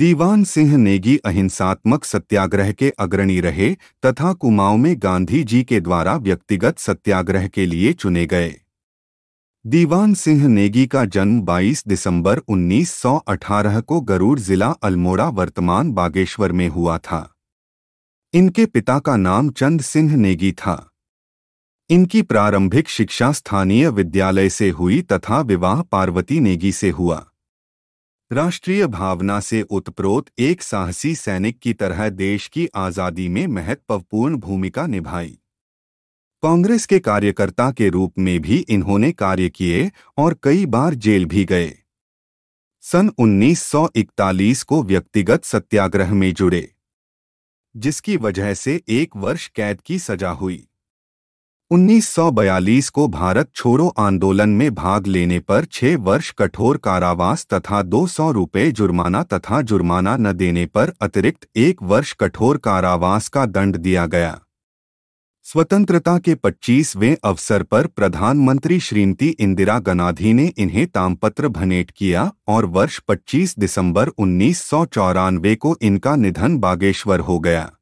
दीवान सिंह नेगी अहिंसात्मक सत्याग्रह के अग्रणी रहे तथा कुमाऊं में गांधी जी के द्वारा व्यक्तिगत सत्याग्रह के लिए चुने गए दीवान सिंह नेगी का जन्म 22 दिसंबर 1918 को गरूड़ जिला अल्मोड़ा वर्तमान बागेश्वर में हुआ था इनके पिता का नाम चंद सिंह नेगी था इनकी प्रारंभिक शिक्षा स्थानीय विद्यालय से हुई तथा विवाह पार्वती नेगी से हुआ राष्ट्रीय भावना से उत्प्रोत एक साहसी सैनिक की तरह देश की आज़ादी में महत्वपूर्ण भूमिका निभाई कांग्रेस के कार्यकर्ता के रूप में भी इन्होंने कार्य किए और कई बार जेल भी गए सन 1941 को व्यक्तिगत सत्याग्रह में जुड़े जिसकी वजह से एक वर्ष कैद की सजा हुई 1942 को भारत छोड़ो आंदोलन में भाग लेने पर छह वर्ष कठोर कारावास तथा दो सौ रुपये जुर्माना तथा जुर्माना न देने पर अतिरिक्त एक वर्ष कठोर कारावास का दंड दिया गया स्वतंत्रता के 25वें अवसर पर प्रधानमंत्री श्रीमती इंदिरा गांधी ने इन्हें तामपत्र भनेट किया और वर्ष 25 दिसंबर उन्नीस को इनका निधन बागेश्वर हो गया